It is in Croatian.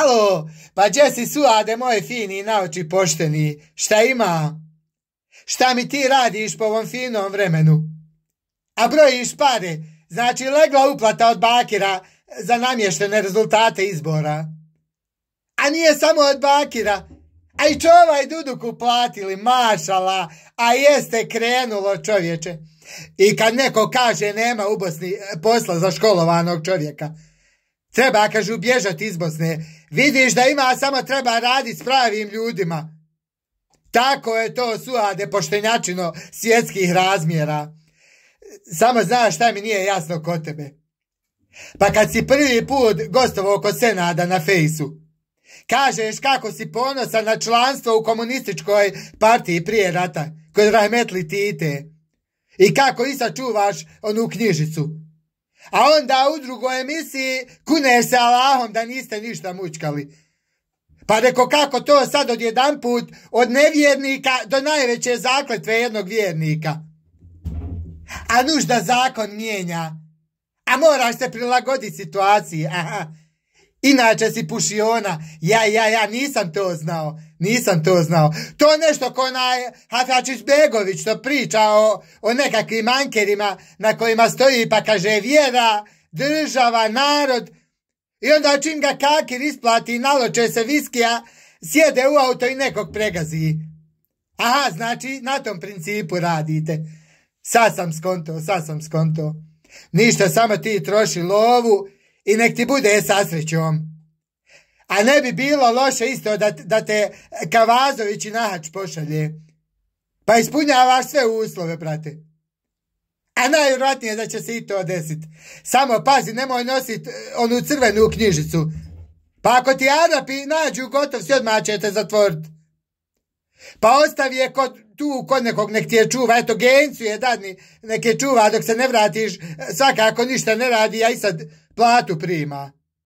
Alo, pa si suade moje fini i naoči pošteni? Šta ima? Šta mi ti radiš po ovom finom vremenu? A brojiš pare, znači legla uplata od bakira za namještene rezultate izbora. A nije samo od bakira, a i čovaj Duduk uplatili, mašala, a jeste krenulo čovječe. I kad neko kaže nema u Bosni e, posla za školovanog čovjeka, Treba, kažu, bježati iz Bosne. Vidiš da ima, samo treba raditi s pravim ljudima. Tako je to suade, poštenjačino svjetskih razmjera. Samo znaš šta mi nije jasno kod tebe. Pa kad si prvi put gostovo oko Senada na fejsu, kažeš kako si ponosan na članstvo u komunističkoj partiji prije rata, kod Rahmetli Tite, i kako i sačuvaš onu knjižicu. A onda u drugoj emisiji kune se Allahom da niste ništa mučkali. Pa reko kako to sad jedan put od nevjernika do najveće zakletve jednog vjernika. A nužda zakon mijenja. A moraš se prilagoditi situaciji. Aha. Inače si pušiona. Ja, ja, ja, nisam to znao. Nisam to znao. To nešto ko onaj Hafačić Begović što priča o, o nekakvim ankerima na kojima stoji pa kaže vjera, država, narod. I onda čim ga kakir isplati i naloče se viskija, sjede u auto i nekog pregazi. Aha, znači na tom principu radite. Sad sam skonto, sad sam skonto. Ništa, samo ti troši lovu i nek ti bude e, sa srećom. A ne bi bilo loše isto da, da te Kavazović i Nahač pošalje. Pa ispunjavaš sve uslove, brate. A najvjerojatnije da će se i to desiti. Samo pazi, nemoj nositi e, onu crvenu knjižicu. Pa ako ti Arapi nađu gotov si odmah će te zatvorit. Pa ostavi je kod, tu kod nekog nek ti je čuva. Eto, gencu je dadni, nek je čuva dok se ne vratiš. E, svakako ništa ne radi, A i sad plato prima